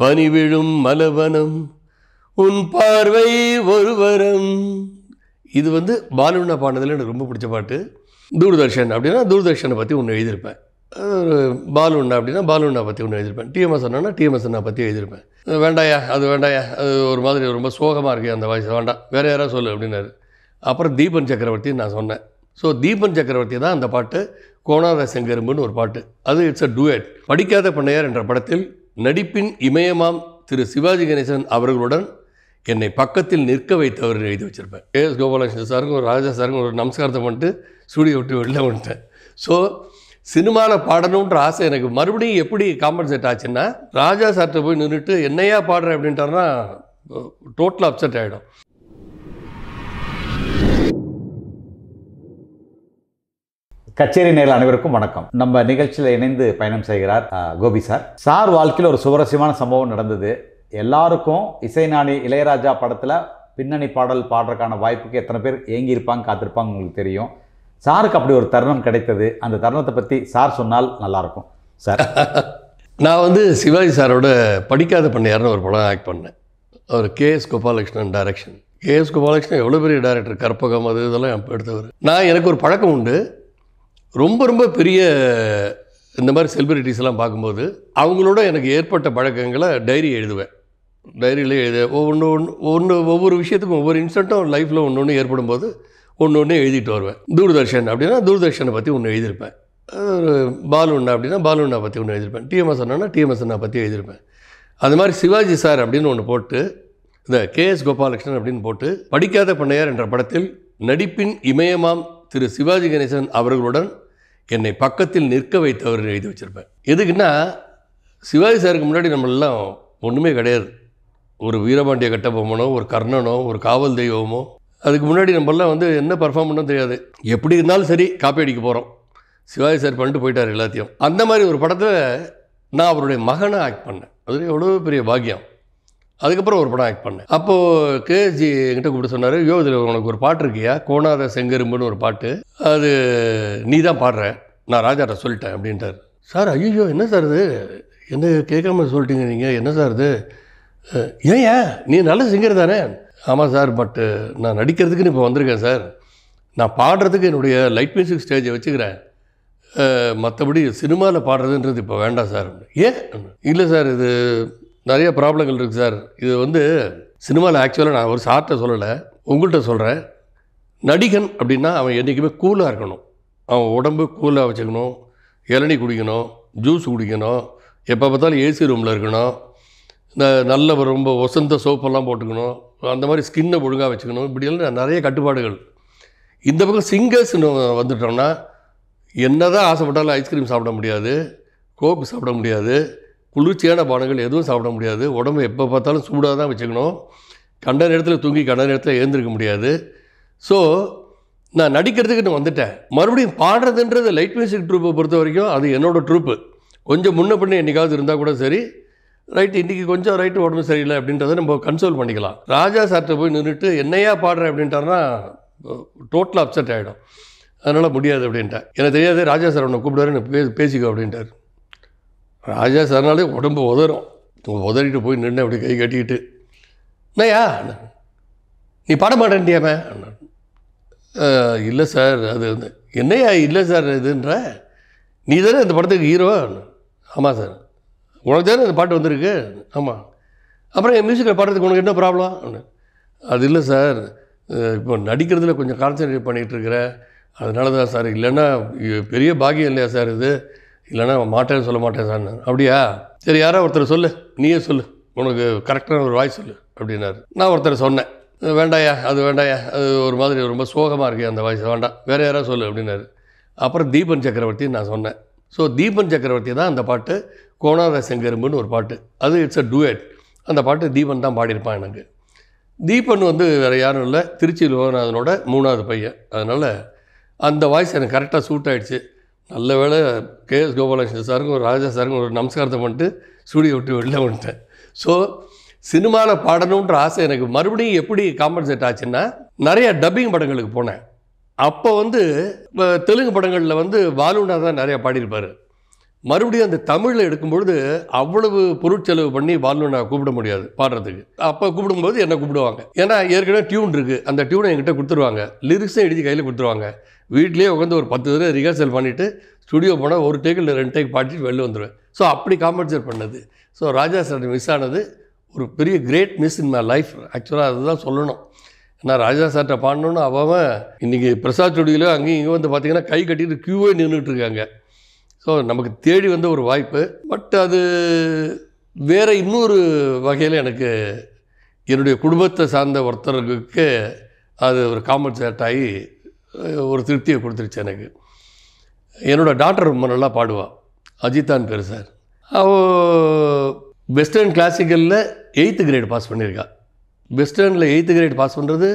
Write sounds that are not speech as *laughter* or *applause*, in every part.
பனிவிழும் மலவனம் உன் பார்வை ஒருவரம் இது வந்து பாலுண்ணா பாடினதில் எனக்கு ரொம்ப பிடிச்ச பாட்டு தூர்தர்ஷன் அப்படின்னா தூர்தர்ஷனை பற்றி ஒன்று எழுதியிருப்பேன் ஒரு பாலுண்ணா அப்படின்னா பாலுண்ணா பற்றி ஒன்று எழுதியிருப்பேன் டிஎம்எஸ் அண்ணா டிஎம்எஸ் அண்ணா பற்றி எழுதியிருப்பேன் வேண்டாயா அது வேண்டாயா அது ஒரு மாதிரி ரொம்ப சோகமாக இருக்குது அந்த வாய்ஸ் வேண்டாம் வேறு யாராவது சொல்லு அப்படின்னாரு அப்புறம் தீபன் சக்கரவர்த்தி நான் சொன்னேன் ஸோ தீபன் சக்கரவர்த்தி தான் அந்த பாட்டு கோணாத செங்கரும்புன்னு ஒரு பாட்டு அது இட்ஸ் அ டூயட் படிக்காத பண்ணையார் என்ற படத்தில் நடிப்பின் இமயமாம் திரு சிவாஜி கணேசன் அவர்களுடன் என்னை பக்கத்தில் நிற்க வைத்தவர் எழுதி வச்சுருப்பேன் ஏஎஸ் கோபாலகிருஷ்ணன் சாருங்க ஒரு ராஜா சாருங்க ஒரு நமஸ்காரத்தை பண்ணிட்டு ஸ்டூடியோ விட்டு வெளில வந்துட்டேன் ஸோ சினிமாவில் பாடணுன்ற ஆசை எனக்கு மறுபடியும் எப்படி காம்பன்சேட் ஆச்சுன்னா ராஜா சார்கிட்ட போய் நின்றுட்டு என்னையா பாடுறேன் அப்படின்ட்டாருன்னா டோட்டலாக அப்செட் ஆகிடும் கச்சேரி நேரில் அனைவருக்கும் வணக்கம் நம்ம நிகழ்ச்சியில் இணைந்து பயணம் செய்கிறார் கோபி சார் சார் வாழ்க்கையில் ஒரு சுவாரஸ்யமான சம்பவம் நடந்தது எல்லாருக்கும் இசைநாணி இளையராஜா படத்தில் பின்னணி பாடல் பாடுறதுக்கான வாய்ப்புக்கு எத்தனை பேர் ஏங்கியிருப்பாங்க காத்திருப்பாங்க உங்களுக்கு தெரியும் சாருக்கு அப்படி ஒரு தருணம் கிடைத்தது அந்த தருணத்தை பற்றி சார் சொன்னால் நல்லாயிருக்கும் சார் *laughs* நான் வந்து சிவாஜி சாரோட படிக்காத பண்ணியார்னு ஒரு படம் ஆக்ட் பண்ணேன் அவர் K S Gopalakrishnan direction K S Gopalakrishnan எவ்வளோ பெரிய டேரக்டர் கற்பகம் அது இதெல்லாம் எடுத்தவர் நான் எனக்கு ஒரு பழக்கம் உண்டு ரொம்ப ரொம்ப பெரிய இந்த மாதிரி செலிபிரிட்டிஸ்லாம் பார்க்கும்போது அவங்களோட எனக்கு ஏற்பட்ட பழக்கங்களை டைரி எழுதுவேன் டைரியில் எழுத ஒவ்வொன்று ஒன்று ஒன்று ஒவ்வொரு விஷயத்துக்கும் ஒவ்வொரு இன்சிடெண்ட்டும் லைஃப்பில் ஒன்று ஒன்று ஏற்படும் போது ஒன்று ஒன்று எழுதிட்டு வருவேன் தூர்தர்ஷன் அப்படின்னா தூர்தர்ஷனை பற்றி ஒன்று எழுதியிருப்பேன் பாலுண்ணா அப்படின்னா பாலுண்ணா பற்றி ஒன்று எழுதியிருப்பேன் டிஎம்எஸ் அண்ணா டிஎம்எஸ் அண்ணா பற்றி எழுதியிருப்பேன் அது மாதிரி சிவாஜி சார் அப்படின்னு ஒன்று போட்டு இந்த கே எஸ் கோபாலகிருஷ்ணன் அப்படின்னு போட்டு படிக்காத பண்ணையார் என்ற படத்தில் நடிப்பின் இமயமாம் திரு சிவாஜி கணேசன் அவர்களுடன் என்னை பக்கத்தில் நிற்க வைத்தவர் எழுதி வச்சுருப்பேன் எதுக்குன்னா சிவாஜி சாருக்கு முன்னாடி நம்மளெல்லாம் ஒன்றுமே கிடையாது ஒரு வீரபாண்டிய கட்டபொம்மனோ ஒரு கர்ணனோ ஒரு காவல் தெய்வமோ அதுக்கு முன்னாடி நம்மளாம் வந்து என்ன பர்ஃபார்ம் பண்ண தெரியாது எப்படி இருந்தாலும் சரி காப்பி அடிக்க போகிறோம் சிவாஜி சார் பண்ணிட்டு போயிட்டார் எல்லாத்தையும் அந்த மாதிரி ஒரு படத்தில் நான் அவருடைய மகனை ஆக்ட் பண்ணேன் அது எவ்வளோ பெரிய பாக்கியம் அதுக்கப்புறம் ஒரு படம் ஆக்ட் பண்ணேன் அப்போது கேஜி என்கிட்ட கூப்பிட்டு சொன்னார் யோகத்தில் உனக்கு ஒரு பாட்டு இருக்கியா கோணாத செங்கரும்புன்னு ஒரு பாட்டு அது நீ தான் பாடுற நான் ராஜாட்ட சொல்லிட்டேன் அப்படின்ட்டார் சார் ஐயோ என்ன சார் இது என்ன கேட்காம சொல்லிட்டீங்க நீங்கள் என்ன சார் இது ஏன் ஏன் நீ நல்ல சிங்கர் தானே ஆமாம் சார் பட்டு நான் நடிக்கிறதுக்குன்னு இப்போ வந்திருக்கேன் சார் நான் பாடுறதுக்கு என்னுடைய லைட் மியூசிக் ஸ்டேஜை வச்சுக்கிறேன் மற்றபடி சினிமாவில் பாடுறதுன்றது இப்போ வேண்டாம் சார் ஏன் இல்லை சார் இது நிறைய ப்ராப்ளங்கள் இருக்குது சார் இது வந்து சினிமாவில் ஆக்சுவலாக நான் ஒரு சார்ட்டை சொல்லலை உங்கள்கிட்ட சொல்கிறேன் நடிகன் அப்படின்னா அவன் என்றைக்குமே கூலாக இருக்கணும் அவன் உடம்பு கூலாக வச்சுக்கணும் இளநி குடிக்கணும் ஜூஸ் குடிக்கணும் எப்போ பார்த்தாலும் ஏசி ரூமில் இருக்கணும் நல்ல ரொம்ப ஒசந்த சோப்பெல்லாம் போட்டுக்கணும் அந்த மாதிரி ஸ்கின்னை ஒழுங்காக வச்சுக்கணும் இப்படியெல்லாம் நிறைய கட்டுப்பாடுகள் இந்த பக்கம் சிங்கர்ஸ் வந்துட்டோம்னா என்ன தான் ஆசைப்பட்டாலும் ஐஸ்கிரீம் சாப்பிட முடியாது கோக்கு சாப்பிட முடியாது குளிர்ச்சியான பானங்கள் எதுவும் சாப்பிட முடியாது உடம்பு எப்போ பார்த்தாலும் சூடாக தான் வச்சுக்கணும் கண்ட நேரத்தில் தூங்கி கண்ட நேரத்தில் ஏந்திருக்க முடியாது ஸோ நான் நான் வந்துட்டேன் மறுபடியும் பாடுறதுன்றது லைட் மியூசிக் ட்ரூப்பை பொறுத்த வரைக்கும் அது என்னோடய ட்ரூப்பு கொஞ்சம் முன்ன பண்ணி என்றைக்காவது இருந்தால் கூட சரி ரைட்டு இன்றைக்கி கொஞ்சம் ரைட்டு உடம்பு சரியில்லை அப்படின்றத நம்ம கன்சோல் பண்ணிக்கலாம் ராஜா சார்கிட்ட போய் நின்றுட்டு என்னையா பாடுறேன் அப்படின்ட்டாருன்னா டோட்டலாக அப்செட் ஆகிடும் அதனால் முடியாது அப்படின்ட்டு எனக்கு தெரியாது ராஜா சார் உன்னை கூப்பிடுவாரு பே பேசிக்கோ அப்படின்ட்டார் ராஜா சார்னாலே உடம்பு உதறும் உதறிட்டு போய் நின்று அப்படி கை கட்டிக்கிட்டு என்னையா நீ பாட மாட்டேன்டியாமே இல்லை சார் அது வந்து என்னையா இல்லை சார் இதுன்ற நீ தானே இந்த படத்துக்கு ஹீரோ ஆமாம் சார் உனக்கு தானே இந்த பாட்டு வந்திருக்கு ஆமாம் அப்புறம் என் மியூசிக்கில் பாடுறதுக்கு உனக்கு என்ன ப்ராப்ளம் அது இல்லை சார் இப்போ நடிக்கிறதுல கொஞ்சம் கான்சன்ட்ரேட் பண்ணிகிட்டு இருக்கிறேன் அதனால தான் சார் இல்லைன்னா பெரிய பாகியம் இல்லையா சார் இது இல்லைன்னா மாட்டேன்னு சொல்ல மாட்டேன் சார் அப்படியா சரி யாரோ ஒருத்தர் சொல்லு நீயே சொல்லு உனக்கு கரெக்டான ஒரு வாய்ஸ் சொல்லு அப்படின்னாரு நான் ஒருத்தர் சொன்னேன் வேண்டாயா அது வேண்டாயா அது ஒரு மாதிரி ரொம்ப சோகமாக இருக்குது அந்த வாய்ஸ் வேண்டாம் வேறு யாராவது சொல்லு அப்படின்னாரு அப்புறம் தீபன் சக்கரவர்த்தின்னு நான் சொன்னேன் ஸோ தீபன் சக்கரவர்த்தி தான் அந்த பாட்டு கோணாத செங்கரும்புன்னு ஒரு பாட்டு அது இட்ஸ் அ டூயட் அந்த பாட்டு தீபன் தான் பாடியிருப்பான் எனக்கு தீபன் வந்து வேறு யாரும் இல்லை திருச்சி லோகநாதனோட மூணாவது பையன் அதனால் அந்த வாய்ஸ் எனக்கு கரெக்டாக சூட் ஆகிடுச்சு நல்ல வேலை கே எஸ் கோபாலகிருஷ்ணன் சாருக்கும் ஒரு ராஜா சாருக்கும் ஒரு நமஸ்காரத்தை பண்ணிட்டு ஸ்டூடியோ விட்டு வெளில வந்துட்டேன் ஸோ சினிமாவில் பாடணுன்ற ஆசை எனக்கு மறுபடியும் எப்படி காம்பன்சேட் ஆச்சுன்னா நிறையா டப்பிங் படங்களுக்கு போனேன் அப்போ வந்து தெலுங்கு படங்களில் வந்து வாலுனா தான் நிறையா பாடியிருப்பார் மறுபடியும் அந்த தமிழில் எடுக்கும்பொழுது அவ்வளவு பொருட்செலவு பண்ணி வாலுனா கூப்பிட முடியாது பாடுறதுக்கு அப்போ கூப்பிடும்போது என்னை கூப்பிடுவாங்க ஏன்னா ஏற்கனவே டியூன் இருக்குது அந்த டியூனை என்கிட்ட கொடுத்துருவாங்க லிரிக்ஸும் எழுதி கையில் கொடுத்துருவாங்க வீட்லேயே உட்காந்து ஒரு பத்து தடவை ரிஹர்சல் பண்ணிவிட்டு ஸ்டுடியோ போனால் ஒரு டேக்கில் இல்லை ரெண்டு டேக் பாடிட்டு வெளில வந்துடுவேன் ஸோ அப்படி காம்பன்சேட் பண்ணது ஸோ ராஜா சார் மிஸ் ஆனது ஒரு பெரிய great miss in my life ஆக்சுவலாக அதுதான் சொல்லணும் நான் ராஜா சார்கிட்ட பாடணும்னு அவன் இன்றைக்கி பிரசாத் ஸ்டுடியோவில் அங்கேயும் இங்கே வந்து பார்த்திங்கன்னா கை கட்டிட்டு க்யூவே நின்றுட்டு இருக்காங்க ஸோ நமக்கு தேடி வந்த ஒரு வாய்ப்பு பட் அது வேறு இன்னொரு வகையில் எனக்கு என்னுடைய குடும்பத்தை சார்ந்த ஒருத்தருக்கு அது ஒரு காம்பன்சேட் ஆகி ஒரு திருப்தியை கொடுத்துருச்சு எனக்கு என்னோடய டாக்டர் ரொம்ப நல்லா பாடுவாள் அஜித்தான் பேர் சார் அவள் வெஸ்டர்ன் கிளாசிக்கலில் எயித்து கிரேட் பாஸ் பண்ணியிருக்கா வெஸ்டர்னில் எயித்து கிரேட் பாஸ் பண்ணுறது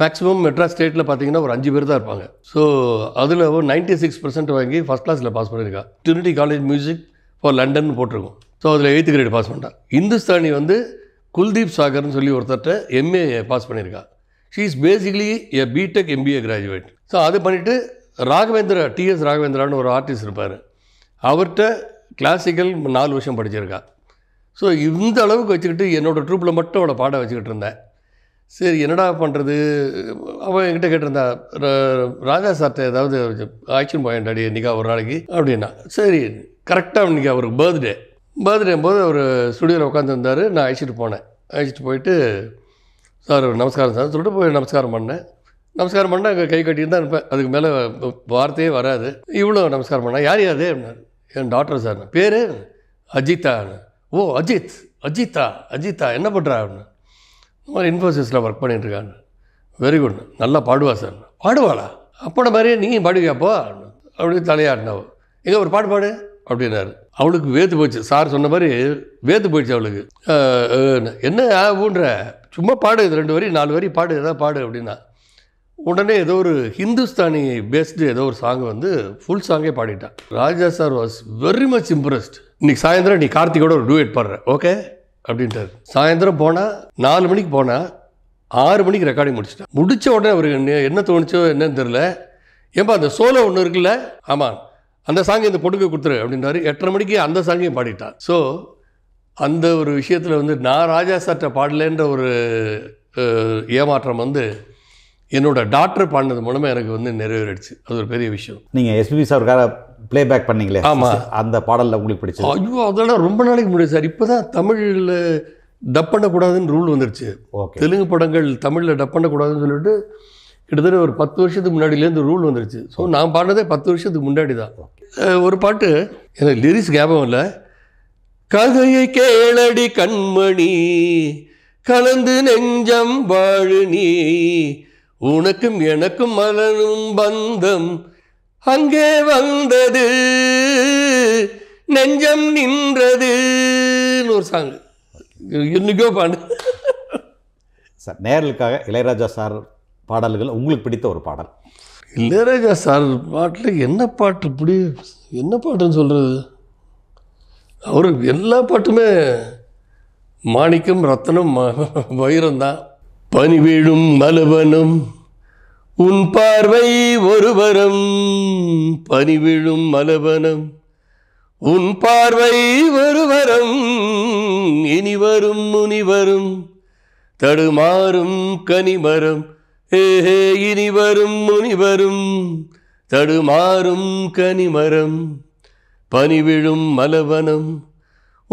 மேக்ஸிமம் மெட்ராஸ் ஸ்டேட்டில் பார்த்தீங்கன்னா ஒரு அஞ்சு பேர் தான் இருப்பாங்க ஸோ அதில் ஒரு நைன்ட்டி சிக்ஸ் பர்சன்ட் வாங்கி ஃபஸ்ட் கிளாஸில் பாஸ் பண்ணியிருக்கா Trinity College music for London போட்டிருக்கோம் ஸோ அதில் எயித்து கிரேட் பாஸ் பண்ணிட்டான் இந்துஸ்தானி வந்து குல்தீப் சாகர்னு சொல்லி ஒருத்தர்கிட்ட எம்ஏ பாஸ் பண்ணியிருக்கா she is basically a BTech MBA graduate so அது பண்ணிவிட்டு ராகவேந்திரா டிஎஸ் ராகவேந்திரான்னு ஒரு ஆர்டிஸ்ட் இருப்பார் அவர்கிட்ட கிளாசிக்கல் நாலு வருஷம் படிச்சிருக்கா ஸோ இந்த அளவுக்கு வச்சுக்கிட்டு என்னோடய ட்ரூப்பில் மட்டும் அவளை பாட வச்சுக்கிட்டு இருந்தேன் சரி என்னடா பண்ணுறது அவன் என்கிட்ட கேட்டிருந்தா ராஜா சார்ட்ட ஏதாவது ஆக்ஷன் பாயிண்ட் அடி இன்றைக்கா ஒரு நாளைக்கு அப்படின்னா சரி கரெக்டாக இன்றைக்கி அவருக்கு பர்த்டே பர்த்டே போது அவர் ஸ்டுடியோவில் உட்காந்துருந்தார் நான் அழைச்சிட்டு போனேன் அழைச்சிட்டு போயிட்டு சார் நமஸ்காரம் சார் சொல்லிட்டு போய் நமஸ்காரம் பண்ணேன் நமஸ்காரம் பண்ணால் அங்கே கை கட்டிட்டு தான் இருப்பேன் அதுக்கு மேலே வார்த்தையே வராது இவ்வளோ நமஸ்காரம் பண்ணால் யார் யாரு என் டாக்டர் சார் பேர் அஜித்தா ஓ அஜித் அஜித்தா அஜித்தா என்ன பண்ணுறா அப்படின்னு இந்த மாதிரி இன்ஃபோசிஸில் ஒர்க் பண்ணிட்டுருக்காங்க வெரி குட் நல்லா பாடுவா சார் பாடுவாளா அப்போட மாதிரியே நீயும் பாடுவியாப்போ அப்படின்னு தலையாடினாவோ எங்கே ஒரு பாடு பாடு அப்படின்னாரு அவளுக்கு வேத்து போச்சு சார் சொன்ன மாதிரி வேத்து போயிடுச்சு அவளுக்கு என்ன ஊன்ற சும்மா பாடு இது ரெண்டு வரி நாலு வரி பாடு எதாவது பாடு அப்படின்னா உடனே ஏதோ ஒரு ஹிந்துஸ்தானி பேஸ்டு ஏதோ ஒரு சாங் வந்து ஃபுல் சாங்கே பாடிட்டான் Raja sir was very much impressed இன்றைக்கி சாயந்தரம் நீ கார்த்திகோட ஒரு டூயட் பாடுற ஓகே அப்படின்ட்டார் சாயந்தரம் போனால் நாலு மணிக்கு போனால் ஆறு மணிக்கு ரெக்கார்டிங் முடிச்சிட்டேன் முடித்த உடனே அவருக்கு என்ன தோணுச்சோ என்னன்னு தெரில ஏன்பா அந்த சோலோ ஒன்று இருக்குல்ல ஆமாம் அந்த சாங்கை இந்த பொண்ணுக்கு கொடுத்துரு அப்படின்னாரு எட்டரை மணிக்கு அந்த சாங்கையும் பாடிட்டான் ஸோ அந்த ஒரு விஷயத்தில் வந்து நான் ராஜா சார்ட்ட பாடலேன்ற ஒரு ஏமாற்றம் வந்து என்னோடய டாக்டர் பாடினது மூலமாக எனக்கு வந்து நிறைவேறிடுச்சு அது ஒரு பெரிய விஷயம் நீங்கள் எஸ்பிபி சார்க்காக ப்ளே பேக் பண்ணீங்களே ஆமாம் அந்த பாடலில் உங்களுக்கு பிடிச்சது ஐயோ அதெல்லாம் ரொம்ப நாளைக்கு முடியாது சார் இப்போ தான் தமிழில் டப் பண்ணக்கூடாதுன்னு ரூல் வந்துருச்சு தெலுங்கு படங்கள் தமிழில் டப் பண்ணக்கூடாதுன்னு சொல்லிட்டு கிட்டத்தட்ட ஒரு பத்து வருஷத்துக்கு முன்னாடியிலேருந்து ரூல் வந்துருச்சு ஸோ நான் பாடினதே பத்து வருஷத்துக்கு முன்னாடி தான் ஒரு பாட்டு எனக்கு லிரிக்ஸ் ஞாபகம் இல்லை கதையை கேளடி கண்மணி கலந்து நெஞ்சம் வாழு நீ உனக்கும் எனக்கும் மலனும் பந்தம் அங்கே வந்தது நெஞ்சம் நின்றதுன்னு ஒரு சாங்கு இன்னைக்கோ பாடு சார் நேரலுக்காக இளையராஜா சார் பாடல்கள் உங்களுக்கு பிடித்த ஒரு பாடல் இளையராஜா சார் பாட்டில் என்ன பாட்டு இப்படி என்ன பாட்டுன்னு சொல்கிறது அவர் எல்லா பாட்டுமே மாணிக்கம் ரத்தனம் பனி பனிவேழும் மலவனும் உன் பார்வை ஒருவரம் பனிவிழும் மலவனம் உன் பார்வை ஒருவரம் இனிவரும் முனிவரும் தடுமாறும் கனிமரம் ஏஹே இனிவரும் முனிவரும் தடுமாறும் கனிமரம் பனிவிழும் மலவனம்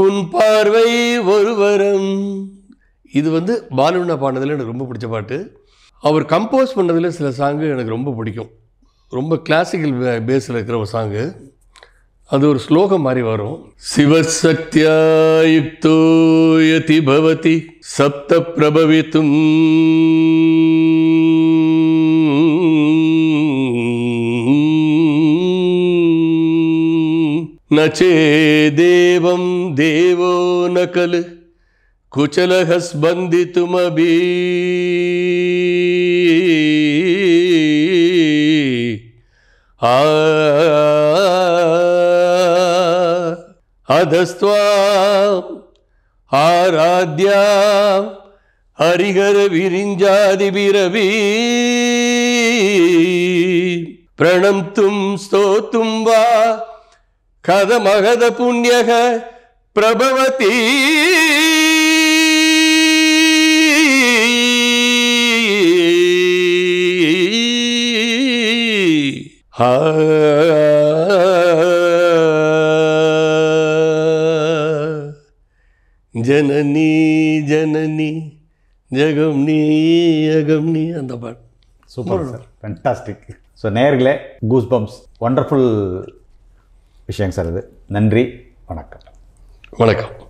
உன் பார்வை ஒருவரம் இது வந்து பாலுண்ணா பாடுனதில் எனக்கு ரொம்ப பிடிச்ச பாட்டு அவர் கம்போஸ் பண்ணதில் சில சாங்கு எனக்கு ரொம்ப பிடிக்கும் ரொம்ப கிளாசிக்கல் பேஸில் இருக்கிற ஒரு சாங்கு அது ஒரு ஸ்லோகம் மாதிரி வரும் சிவசக்தியாயுக்தோயதி பவதி சப்த பிரபவித்தும் நச்சே தேவம் தேவோ நகலு குச்சலக துமபீ அதஸ்துவாம் ஆராத்யா ஹரிஹர விரிஞ்சாதி விரவி பிரணந்தும் ஸ்தோத்தும் வா கதமகத புண்ணியக பிரபவதீ ஜனனி ஜனனி ஜெகம் நீ அகம் நீ அந்த பாட்டு சூப்பர் சார் ஃபண்டாஸ்டிக் ஸோ நேர்களே கூஸ் பம்ப்ஸ் ஒண்டர்ஃபுல் விஷயங்க சார் இது நன்றி வணக்கம் வணக்கம்